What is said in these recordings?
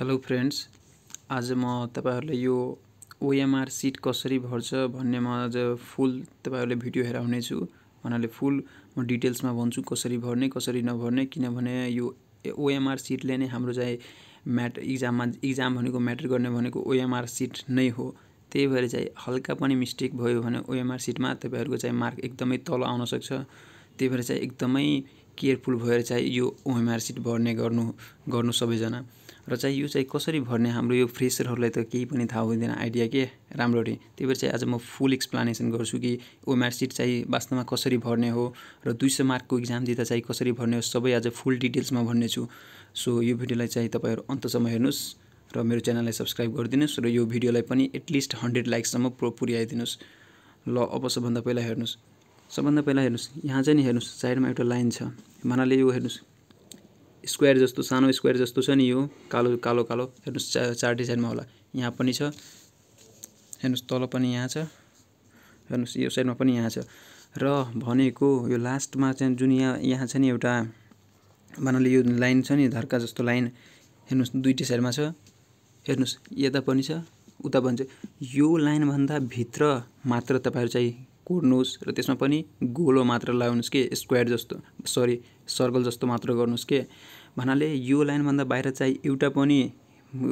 hello friends आज म तपाईँहरूलाई यो ओएमआर सिट कसरी भर्छ भन्ने म आज फुल तपाईँहरूले भिडियो हेराउनेछु भन्नाले फुल म डिटेल्समा भन्छु कसरी भर्ने कसरी नभर्ने किनभने यो ओएमआर सिटले नै हाम्रो चाहिँ म्याट इक्जाममा इक्जाम भनेको म्याटर गर्ने भनेको ओएमआर सिट नै हो त्यही भएर चाहिँ हल्का पनि मिस्टेक भयो भने ओएमआर सिटमा तपाईँहरूको चाहिँ मार्क एकदमै तल आउन सक्छ त्यही भएर चाहिँ एकदमै केयरफुल भएर चाहिँ यो ओएमआर सिट भर्ने गर्नु गर्नु सबैजना र चाहिँ यो चाहिँ कसरी भर्ने हाम्रो यो फ्रेसरहरूलाई त केही पनि थाहा हुँदैन आइडिया के राम्ररी त्यही भएर चाहिँ आज म फुल एक्सप्लानेसन गर्छु कि ओएमआर मार्कसिट चाहिँ वास्तवमा कसरी भर्ने हो र दुई सय मार्कको इक्जाम दिँदा चाहिँ कसरी भर्ने हो सबै आज फुल डिटेल्समा भन्नेछु सो यो भिडियोलाई चाहिँ तपाईँहरू अन्तसम्म हेर्नुहोस् र मेरो च्यानललाई सब्सक्राइब गरिदिनुहोस् र यो भिडियोलाई पनि एटलिस्ट हन्ड्रेड लाइक्ससम्म प्रो पुर्याइदिनुहोस् ल अब सबभन्दा पहिला हेर्नुहोस् सबभन्दा पहिला हेर्नुहोस् यहाँ चाहिँ नि हेर्नुहोस् साइडमा एउटा लाइन छ मनाले यो हेर्नुहोस् स्क्वायर जस्तो सानो स्क्वायर जस्तो छ नि यो कालो कालो कालो हेर्नुहोस् चार चार साइडमा होला यहाँ पनि छ हेर्नुहोस् तल पनि यहाँ छ हेर्नुहोस् यो साइडमा पनि यहाँ छ र भनेको यो लास्टमा चाहिँ जुन यहाँ यहाँ छ नि एउटा भन्नाले यो लाइन छ नि धर्का जस्तो लाइन हेर्नुहोस् दुइटै साइडमा छ हेर्नुहोस् यता पनि छ उता पनि छ यो लाइनभन्दा भित्र मात्र तपाईँहरू चाहिँ कोर्नुहोस् र त्यसमा पनि गोलो मात्र लगाउनुहोस् कि स्क्वायर जस्तो सरी सर्कल जस्तो मात्र गर्नुहोस् के भन्नाले यो लाइनभन्दा बाहिर चाहिँ एउटा पनि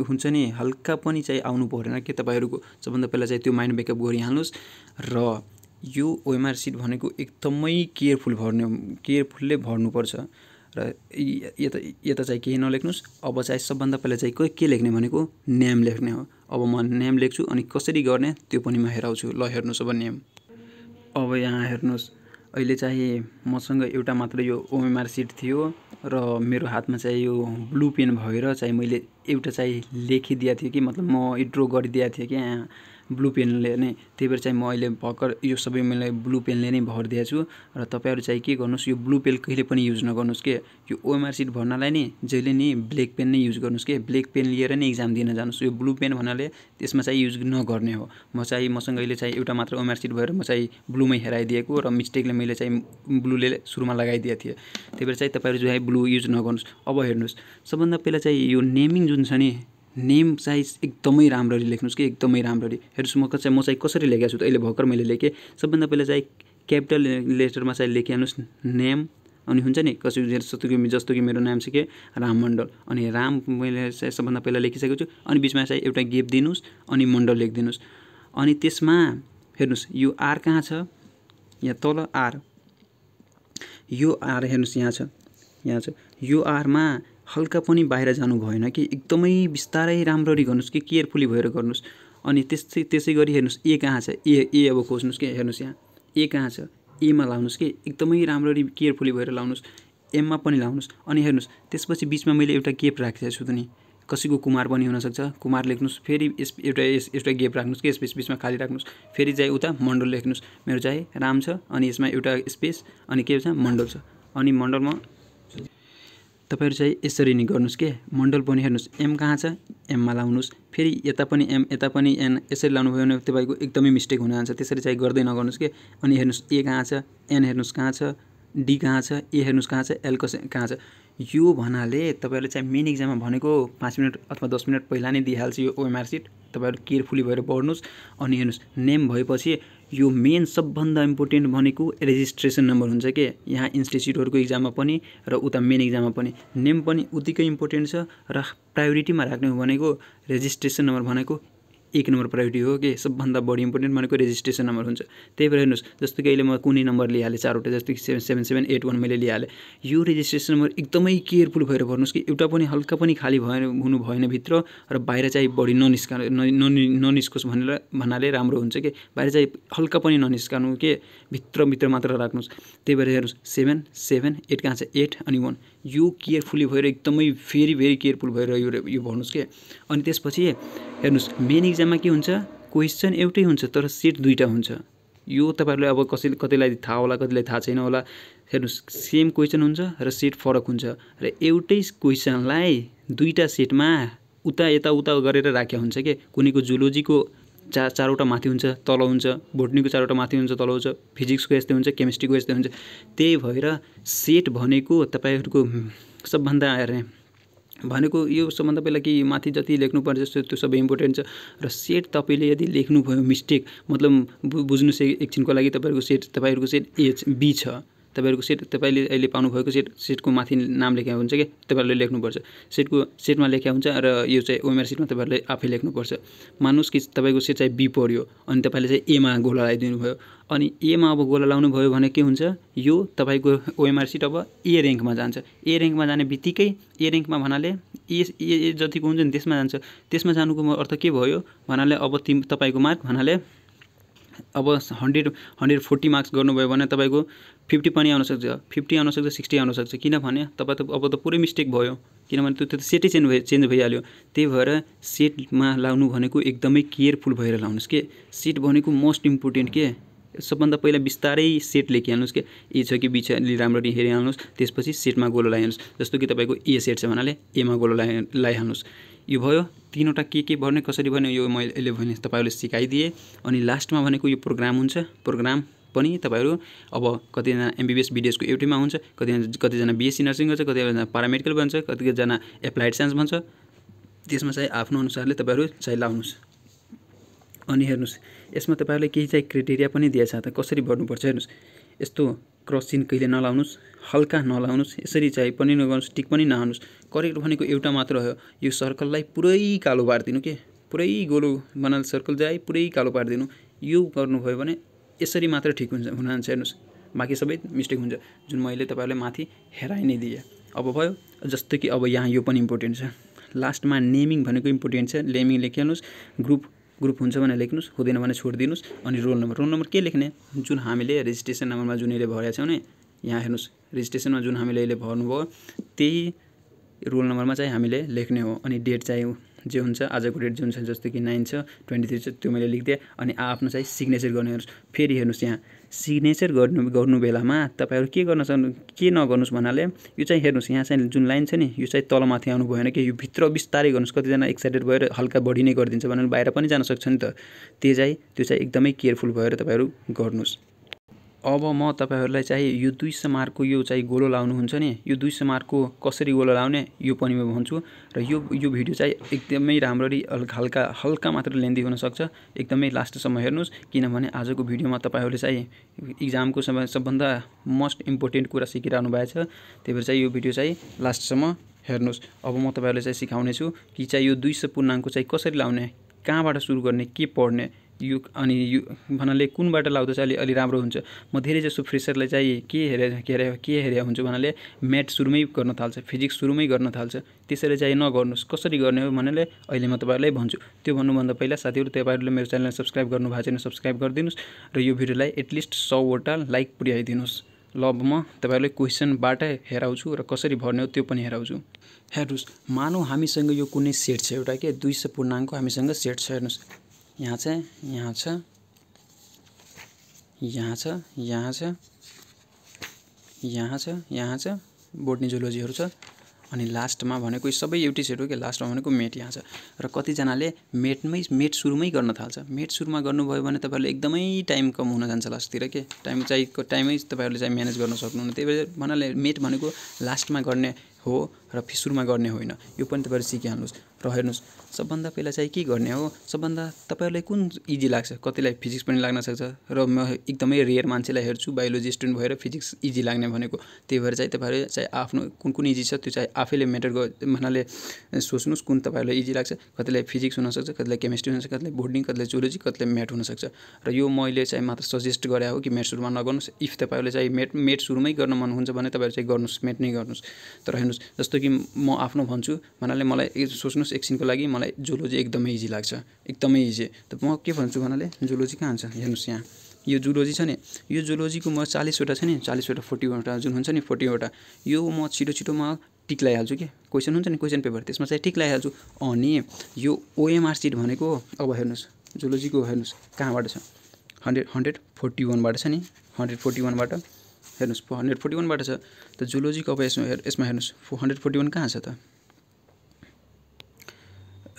हुन्छ नि हल्का पनि चाहिँ आउनु परेन कि तपाईँहरूको सबभन्दा पहिला चाहिँ त्यो माइन्ड मेकअप गरिहाल्नुहोस् र यो ओएमआर सिट भनेको एकदमै केयरफुल भर्ने केयरफुलले भर्नुपर्छ र यता यता चाहिँ केही नलेख्नुहोस् अब चाहिँ सबभन्दा पहिला चाहिँ के लेख्ने भनेको नेम लेख्ने हो अब म नेम लेख्छु अनि कसरी गर्ने त्यो पनि म हेराउँछु ल हेर्नुहोस् अब नेम अब यहाँ हेर्नुहोस् अहिले चाहिँ मसँग एउटा मात्र यो ओएमआर सिट थियो र मेरो हातमा चाहिँ यो ब्लु पेन भएर चाहिँ मैले एउटा चाहिँ लेखिदिएको थिएँ कि मतलब म इड्रो गरिदिएको थिएँ क्या ब्लु पेनले नै त्यही भएर चाहिँ म अहिले भर्खर यो सबै मैले ब्लु पेनले नै भरिदिएको छु र तपाईँहरू चाहिँ के गर्नुहोस् यो ब्लु पेन कहिले पनि युज नगर्नुहोस् के यो ओएमआर सिट भर्नलाई नि जहिले नि ब्ल्याक पेन नै युज गर्नुहोस् कि ब्ल्याक पेन लिएर नै इक्जाम दिन जानुहोस् यो ब्लु पेन भन्नाले त्यसमा चाहिँ युज नगर्ने हो म चाहिँ मसँग अहिले चाहिँ एउटा मात्र ओएमआर सिट भएर म चाहिँ ब्लुमै हेराइदिएको र मिस्टेकले मैले चाहिँ ब्लुले सुरुमा लगाइदिएको थिएँ त्यही भएर चाहिँ तपाईँहरू चाहिँ है ब्लु युज नगर्नुहोस् अब हेर्नुहोस् सबभन्दा पहिला चाहिँ यो नेमिङ जुन छ नि नेम साइज एकदमै राम्ररी लेख्नुहोस् कि एकदमै राम्ररी हेर्नुहोस् म चाहिँ म चाहिँ कसरी लेखेको छु त अहिले भर्खर मैले लेखेँ सबभन्दा पहिला चाहिँ क्यापिटल लेटरमा चाहिँ लेखिहाल्नुहोस् नेम अनि हुन्छ नि कसरी जस्तो कि जस्तो कि मेरो नाम चाहिँ के राम मण्डल अनि राम मैले चाहिँ सबभन्दा पहिला लेखिसकेको छु अनि बिचमा चाहिँ एउटा गेप दिनुहोस् अनि मण्डल लेखिदिनुहोस् अनि त्यसमा हेर्नुहोस् यो आर कहाँ छ यहाँ तल आर यो आर हेर्नुहोस् यहाँ छ यहाँ छ यो आरमा हल्का पनि बाहिर जानु भएन कि एकदमै बिस्तारै राम्ररी गर्नुहोस् कि केयरफुली भएर गर्नुहोस् अनि त्यस्तै त्यसै गरी हेर्नुहोस् ए कहाँ छ ए ए अब खोज्नुहोस् कि हेर्नुहोस् यहाँ ए कहाँ छ एमा लाउनुहोस् कि एकदमै राम्ररी केयरफुली भएर लाउनुहोस् एममा पनि लाउनुहोस् अनि हेर्नुहोस् त्यसपछि बिचमा मैले एउटा गेप राखेको छु त नि कसैको कुमार पनि हुनसक्छ कुमार लेख्नुहोस् फेरि यस एउटा यस एउटा गेप राख्नुहोस् कि स्पेस बिचमा खाली राख्नुहोस् फेरि चाहिँ उता मण्डल लेख्नुहोस् मेरो चाहिँ राम छ अनि यसमा एउटा स्पेस अनि के छ मण्डल छ अनि मण्डलमा तपाईँहरू चाहिँ यसरी नै गर्नुहोस् के मण्डल पनि हेर्नुहोस् एम कहाँ छ एममा लाउनुहोस् फेरि यता पनि एम यता पनि एन यसरी लाउनुभयो भने तपाईँको एकदमै मिस्टेक हुन जान्छ त्यसरी चाहिँ गर्दै नगर्नुहोस् के अनि हेर्नुहोस् ए कहाँ छ एन हेर्नुहोस् कहाँ छ डी कहाँ छ ए हेर्नुहोस् कहाँ छ एल कस कहाँ छ यो भन्नाले तपाईँहरूले चाहिँ मेन इक्जाममा भनेको पाँच मिनट अथवा दस मिनट पहिला नै दिइहाल्छ यो ओएमआर सिट तपाईँहरू केयरफुली भएर पढ्नुहोस् अनि हेर्नुहोस् नेम भएपछि यो मेन सबभन्दा इम्पोर्टेन्ट भनेको रेजिस्ट्रेसन नम्बर हुन्छ के यहाँ इन्स्टिच्युटहरूको इक्जाममा पनि र उता मेन इक्जाममा पनि नेम पनि उत्तिकै इम्पोर्टेन्ट छ र प्रायोरिटीमा राख्ने भनेको रेजिस्ट्रेसन नम्बर भनेको एक नम्बर प्रायोरिटी हो कि सबभन्दा बढी इम्पोर्टेन्ट भनेको रेजिस्ट्रेसन नम्बर हुन्छ त्यही भएर हेर्नुहोस् जस्तो कि अहिले म कुनै नम्बर लिइहालेँ चारवटा जस्तो कि seven seven seven eight one मैले लिइहालेँ यो रेजिस्ट्रेसन नम्बर एकदमै केयरफुल भएर भन्नुहोस् कि एउटा पनि हल्का पनि खाली भएन हुनु भएन भित्र र बाहिर चाहिँ बढी ननिस्का ननिस्कोस् भनेर भन्नाले राम्रो हुन्छ कि बाहिर चाहिँ हल्का पनि ननिस्कानु के भित्रभित्र मात्र राख्नुहोस् त्यही भएर हेर्नुहोस् सेभेन सेभेन एट कहाँ छ एट अनि वान यो केयरफुली भएर एकदमै भेरी भेरी केयरफुल भएर यो यो भन्नुहोस् क्या अनि त्यसपछि हेर्नुहोस् मेन इक्जाममा के हुन्छ क्वेसन एउटै हुन्छ तर सेट दुईवटा हुन्छ यो तपाईँहरूले अब कसैले कतिलाई थाहा होला कतिलाई थाहा छैन होला हेर्नुहोस् सेम क्वेसन हुन्छ र सेट फरक हुन्छ र एउटै क्वेसनलाई दुईवटा सेटमा उता यताउता गरेर राखेको हुन्छ के कुनैको जुलोजीको चार चारवटा माथि हुन्छ तल हुन्छ भोटनीको चारवटा माथि हुन्छ तल हुन्छ फिजिक्सको यस्तै हुन्छ केमिस्ट्रीको यस्तै हुन्छ त्यही भएर सेट भनेको तपाईँहरूको सबभन्दा आएर भनेको यो सबभन्दा पहिला कि माथि जति लेख्नुपर्ने जस्तो त्यो सबै इम्पोर्टेन्ट छ र सेट तपाईँले यदि लेख्नुभयो मिस्टेक मतलब बुझ्नु एकछिनको लागि तपाईँहरूको सेट तपाईँहरूको सेट एच बी छ तपाईँहरूको सिट तपाईँले अहिले पाउनुभएको सेट सिटको माथि नाम लेखेको हुन्छ कि तपाईँहरूले लेख्नुपर्छ सिटको सिटमा लेखेको हुन्छ र यो चाहिँ ओमेर सिटमा तपाईँहरूले आफै लेख्नुपर्छ मान्नुहोस् कि तपाईँको सिट चाहिँ बी पऱ्यो अनि तपाईँले चाहिँ एमा गोला लगाइदिनु भयो अनि एमा अब गोला लाउनु भयो भने के हुन्छ यो तपाईँको ओएमआर सिट अब ए ऱ्याङ्कमा जान्छ ए ऱ्याङ्कमा जाने बित्तिकै ए ऱ्याङ्कमा भन्नाले ए ए जतिको हुन्छ नि त्यसमा जान्छ त्यसमा जानुको अर्थ के भयो भन्नाले अब तिमी तपाईँको मार्क भन्नाले अब हन्ड्रेड हन्ड्रेड फोर्टी मार्क्स गर्नुभयो भने तपाईँको फिफ्टी पनि आउनसक्छ फिफ्टी आउनसक्छ सिक्सटी आउनसक्छ किनभने तपाईँ त अब त पुरै मिस्टेक भयो किनभने त्यो त्यो सेटै चेन्ज भयो चेन्ज भइहाल्यो त्यही भएर सेटमा लाउनु भनेको एकदमै केयरफुल भएर लाउनुहोस् के सेट भनेको मोस्ट इम्पोर्टेन्ट के सबभन्दा पहिला बिस्तारै सेट लेखिहाल्नुहोस् कि ए छ कि बी छ अलि राम्ररी हेरिहाल्नुहोस् त्यसपछि सेटमा गोलो लगाइहाल्नुहोस् जस्तो कि तपाईँको ए सेट छ भन्नाले एमा गोलो लगाइ लगाइहाल्नुहोस् यो भयो तिनवटा के के भर्ने कसरी भर्ने यो मैले भने तपाईँहरूले सिकाइदिएँ अनि लास्टमा भनेको यो प्रोग्राम हुन्छ प्रोग्राम पनि तपाईँहरू अब कतिजना एमबिबिएस बिडिएसको एउटैमा हुन्छ कतिजना कतिजना बिएससी नर्सिङ गर्छ कतिजना पारामेडिकल भन्छ कतिजना एप्लाइड साइन्स भन्छ त्यसमा चाहिँ आफ्नो अनुसारले तपाईँहरू चाहिँ लाउनुहोस् अनि हेर्नुहोस् यसमा तपाईँहरूले केही चाहिँ क्राइटेरिया पनि दिएछ त कसरी भर्नुपर्छ हेर्नुहोस् यस्तो क्रस चिन कहिले नलाउनुहोस् हल्का नलाउनुहोस् यसरी चाहिँ पनि नगर्नुहोस् टिक पनि नहाल्नुहोस् करेक्ट भनेको एउटा मात्र हो यो सर्कललाई पुरै कालो पारिदिनु के पुरै गोलो बनाल सर्कल जाए पुरै कालो पारिदिनु यो गर्नुभयो भने यसरी मात्र ठिक हुन्छ हुनुहुन्छ हेर्नुहोस् बाँकी सबै मिस्टेक हुन्छ जुन मैले तपाईँहरूलाई माथि हेराइ नै दिएँ अब भयो जस्तो कि अब यहाँ यो पनि इम्पोर्टेन्ट छ लास्टमा नेमिङ भनेको इम्पोर्टेन्ट छ नेमिङ लेखिहाल्नुहोस् ग्रुप ग्रुप हुन्छ भने लेख्नुहोस् हुँदैन भने छोडिदिनुहोस् अनि रोल नम्बर रोल नम्बर के लेख्ने जुन हामीले रेजिस्ट्रेसन नम्बरमा जुन अहिले भरेको छौँ नि यहाँ हेर्नुहोस् रेजिस्ट्रेसनमा जुन हामीले अहिले भर्नुभयो त्यही रोल नम्बरमा चाहिँ हामीले लेख्ने हो अनि डेट चाहिँ जे हुन्छ आजको डेट जुन छ जस्तो कि नाइन छ ट्वेन्टी थ्री छ त्यो मैले लेखिदिएँ अनि आफ्नो चाहिँ सिग्नेचर गर्ने हेर्नुहोस् फेरि हेर्नुहोस् यहाँ सिग्नेचर गर्नु गर्नु बेलामा तपाईँहरू के गर्न सक्नु के नगर्नुहोस् भन्नाले यो चाहिँ हेर्नुहोस् यहाँ चाहिँ जुन लाइन छ नि यो चाहिँ तलमाथि आउनु भएन कि यो भित्र बिस्तारै गर्नुहोस् कतिजना एक्साइटेड भएर हल्का बढी नै गरिदिन्छ भनेर बाहिर पनि जान सक्छ नि त त्यो चाहिँ त्यो चाहिँ एकदमै केयरफुल भएर तपाईँहरू गर्नुहोस् अब म तपाईँहरूलाई चाहिँ यो दुई मार्कको यो चाहिँ गोलो लाउनुहुन्छ नि यो दुई मार्कको कसरी गोलो लाउने यो पनि म भन्छु र यो यो भिडियो चाहिँ एकदमै राम्ररी हल्का हल्का मात्र लेन्दी हुनसक्छ एकदमै लास्टसम्म हेर्नुहोस् किनभने आजको भिडियोमा तपाईँहरूले चाहिँ इक्जामको समय सबभन्दा मोस्ट इम्पोर्टेन्ट कुरा सिकिरहनु भएको छ त्यही भएर चाहिँ यो भिडियो चाहिँ लास्टसम्म हेर्नुहोस् अब म तपाईँहरूलाई चाहिँ सिकाउनेछु कि चाहिँ यो दुई सय पूर्णाङ्क चाहिँ कसरी लाउने कहाँबाट सुरु गर्ने के पढ्ने यु अनि यु भन्नाले कुनबाट लाउँदा चाहिँ अलि अलि राम्रो हुन्छ म धेरै जसो फ्रेसरलाई चाहिँ के हेरे के हेरे के हेरे हुन्छु भन्नाले म्याथ सुरुमै गर्न थाल्छ फिजिक्स सुरुमै गर्न थाल्छ त्यसरी चाहिँ नगर्नुहोस् कसरी गर्ने हो भन्नाले अहिले म तपाईँहरूलाई भन्छु त्यो भन्नुभन्दा पहिला साथीहरू तपाईँहरूले मेरो च्यानललाई सब्सक्राइब गर्नुभएको छैन सब्सक्राइब गरिदिनुहोस् र यो भिडियोलाई एटलिस्ट सौवटा लाइक पुर्याइदिनुहोस् ल म तपाईँहरूले क्वेसनबाट हेराउँछु र कसरी भर्ने हो त्यो पनि हेराउँछु हेर्नुहोस् मानौ हामीसँग यो कुनै सेट छ एउटा के दुई सय पूर्णाङ्क हामीसँग सेट छ हेर्नुहोस् यहाँ छ यहाँ छ यहाँ छ यहाँ छ यहाँ छ यहाँ छ बोटनी जुलोजीहरू छ अनि लास्टमा भनेको सबै एउटै सेट हो कि लास्टमा भनेको मेट यहाँ छ र कतिजनाले मेटमै मेट सुरुमै गर्न थाल्छ मेट सुरुमा गर्नुभयो भने तपाईँहरूले एकदमै टाइम कम हुन जान्छ लास्टतिर के टाइम चाहिएको टाइमै तपाईँहरूले चाहिँ म्यानेज गर्न सक्नुहुन्न त्यही भएर भन्नाले मेट भनेको लास्टमा गर्ने हो र फिसुरमा गर्ने होइन यो पनि तपाईँहरू सिकिहाल्नुहोस् र हेर्नुहोस् सबभन्दा पहिला चाहिँ के गर्ने हो सबभन्दा तपाईँहरूलाई कुन इजी लाग्छ कतिलाई फिजिक्स पनि लाग्न सक्छ र म एकदमै रेयर मान्छेलाई हेर्छु बायोलोजी स्टुडेन्ट भएर फिजिक्स इजी लाग्ने भनेको त्यही भएर चाहिँ तपाईँहरू चाहिँ आफ्नो कुन कुन इजी छ त्यो चाहिँ आफैले म्याटर गर्नाले सोच्नुहोस् कुन तपाईँहरूलाई इजी लाग्छ कतिलाई फिजिक्स हुनसक्छ कतिलाई केमिस्ट्री हुनसक्छ कतिलाई बोर्डिङ कतिलाई जुलोजी कतिलाई म्याट हुनसक्छ र यो मैले चाहिँ मात्र सजेस्ट गरे हो कि म्याट सुरुमा नगर्नुहोस् इफ तपाईँहरूले चाहिँ म्याट मेट सुरुमै गर्न मन हुन्छ भने तपाईँहरू चाहिँ गर्नुहोस् म्याट नै गर्नुहोस् तर हेर्नुहोस् सोच्नुहोस् जस्तो कि म आफ्नो भन्छु भन्नाले मलाई सोच्नुहोस् एकछिनको लागि मलाई जुलोजी एकदमै इजी लाग्छ एकदमै इजी त म के भन्छु भन्नाले जुलोजी कहाँ हुन्छ हेर्नुहोस् यहाँ यो जुलोजी छ नि यो जुलोजीको म चालिसवटा छ नि चालिसवटा फोर्टीवटा जुन हुन्छ नि फोर्टीवटा यो म छिटो छिटो छिटोमा टिक लगाइहाल्छु कि क्वेसन हुन्छ नि क्वेसन पेपर त्यसमा चाहिँ टिक लगाइहाल्छु अनि यो ओएमआर सिट भनेको अब हेर्नुहोस् जुलोजीको हेर्नुहोस् कहाँबाट छ हन्ड्रेड हन्ड्रेड फोर्टी वानबाट छ नि हन्ड्रेड फोर्टी वानबाट हेर्नुहोस् फोर हन्ड्रेड फोर्टी वानबाट छ त जुलोजीको अब यसमा यसमा हेर्नुहोस् फोर हन्ड्रेड फोर्टी वान कहाँ छ त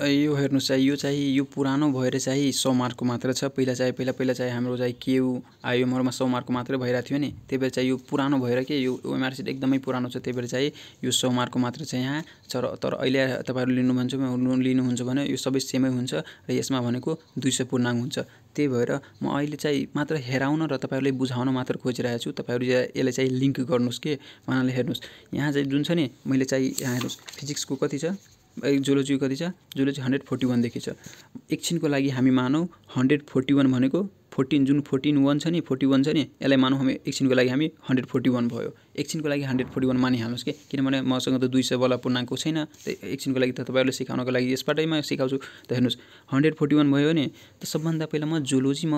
यो हेर्नुहोस् चाहिँ यो चाहिँ यो पुरानो भएर चाहिँ सौ मार्कको मात्र छ पहिला चाहिँ पहिला पहिला चाहिँ हाम्रो चाहिँ केयु आइएमहरूमा सौ मार्कको मात्रै भइरहेको थियो नि त्यही भएर चाहिँ यो पुरानो भएर के यो सिट एकदमै पुरानो छ त्यही भएर चाहिँ यो सौ मार्कको मात्र छ यहाँ छ तर अहिले तपाईँहरू लिनु भन्छ लिनुहुन्छ भने यो सबै सेमै हुन्छ र यसमा भनेको दुई सय पूर्णाङ्क हुन्छ त्यही भएर म अहिले चाहिँ मात्र हेराउन र तपाईँहरूलाई बुझाउन मात्र खोजिरहेको छु तपाईँहरू यसलाई चाहिँ लिङ्क गर्नुहोस् के उहाँले हेर्नुहोस् यहाँ चाहिँ जुन छ नि मैले चाहिँ यहाँ हेर्नुहोस् फिजिक्सको कति छ जुलोजी कति छ जुलोजी हन्ड्रेड फोर्टी वानदेखि छ एकछिनको लागि हामी मानौँ हन्ड्रेड फोर्टी वान भनेको फोर्टिन जुन फोर्टिन वान छ नि फोर्टी वान छ नि यसलाई मानौँ हामी एकछिनको लागि हामी हन्ड्रेड फोर्टी वान भयो एकछिनको लागि हन्ड्रेड फोर्टी वान मानिहाल्नुहोस् कि किनभने मसँग त दुई सयवाला पूर्णाङ्क छैन त एकछिनको लागि त तपाईँहरूले सिकाउनको लागि यसबाटै म सिकाउँछु त हेर्नुहोस् हन्ड्रेड फोर्टी वान भयो भने त सबभन्दा पहिला म जुलोजी म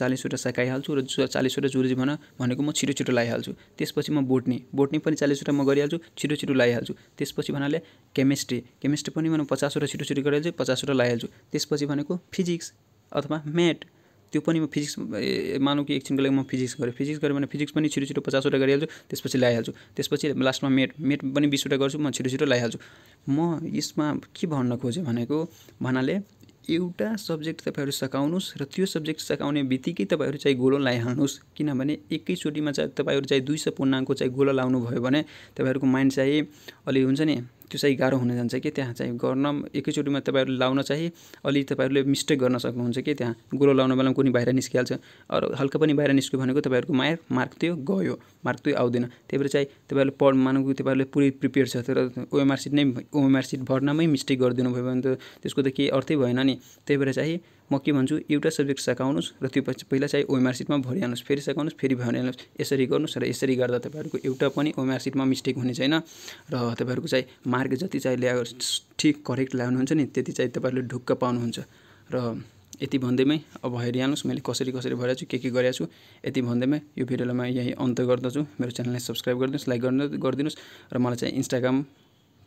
चालिसवटा सकाइहाल्छु र चालिसवटा जुरुजी भन भनेको म छिटो छिटो लगाइहाल्छु त्यसपछि म बोट्ने बोट्ने पनि चालिसवटा म गरिहाल्छु छिटो छिटो लगाइहाल्छु त्यसपछि भन्नाले केमिस्ट्री केमिस्ट्री पनि म पचासवटा छिटो छिटो गरिहाल्छु पचासवटा लगाइहाल्छु त्यसपछि भनेको फिजिक्स अथवा म्याथ त्यो पनि म फिजिक्स मानौँ कि एकछिनको लागि म फिजिक्स गरेँ फिजिक्स गरेँ भने फिजिक्स पनि छिटो छिटो पचासवटा गरिहाल्छु त्यसपछि लगाइहाल्छु त्यसपछि लास्टमा मेट मेट पनि बिसवटा गर्छु म छिटो छिटो लगाइहाल्छु म यसमा के भन्न खोजेँ भनेको भन्नाले एउटा सब्जेक्ट तपाईँहरू सघाउनुहोस् र त्यो सब्जेक्ट सघाउने बित्तिकै तपाईँहरू चाहिँ गोलो लगाइहाल्नुहोस् किनभने एकैचोटिमा चाहिँ तपाईँहरू चाहिँ दुई सय पूर्णाङ्कको चाहिँ गोलो लाउनु भयो भने तपाईँहरूको माइन्ड चाहिँ अलि हुन्छ नि त्यो चाहिँ गाह्रो हुन जान्छ कि त्यहाँ चाहिँ गर्न एकैचोटिमा तपाईँहरू लाउन चाहिँ अलि तपाईँहरूले मिस्टेक गर्न सक्नुहुन्छ कि त्यहाँ गोलो लाउन बेलामा कुनै बाहिर निस्किहाल्छ अरू हल्का पनि बाहिर निस्क्यो भनेको तपाईँहरूको माया मार्क त्यो गयो मार्क त्यो आउँदैन त्यही भएर चाहिँ तपाईँहरूले पढ मानौँ कि तपाईँहरूले पुरै प्रिपेयर छ तर ओएमआरसिट नै ओएमआरसिट भर्नमै मिस्टेक गरिदिनु भयो भने त त्यसको त केही अर्थै भएन नि त्यही भएर चाहिँ म के भन्छु एउटा सब्जेक्ट सघाउनुहोस् र त्यो पछि पहिला चाहिँ ओएमआर सिटमा भरिहाल्नुहोस् फेरि सघाउनुहोस् फेरि भरिहाल्नुहोस् यसरी गर्नुहोस् र यसरी गर्दा तपाईँहरूको एउटा पनि ओएमआर सिटमा मिस्टेक हुने छैन र तपाईँहरूको चाहिँ मार्क जति चाहिँ ल्याएर ठिक करेक्ट ल्याउनुहुन्छ नि त्यति चाहिँ तपाईँहरूले ढुक्क पाउनुहुन्छ र यति भन्दैमै अब हेरिहाल्नुहोस् मैले कसरी कसरी भइरहेको छु के के गरेको छु यति भन्दैमै यो भिडियोलाई म यहीँ अन्त गर्दछु मेरो च्यानललाई सब्सक्राइब गरिदिनुहोस् लाइक गर्नु गरिदिनुहोस् र मलाई चाहिँ इन्स्टाग्राम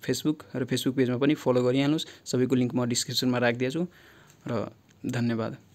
फेसबुक र फेसबुक पेजमा पनि फलो गरिहाल्नुहोस् सबैको लिङ्क म डिस्क्रिप्सनमा राखिदिएको छु र धन्यवाद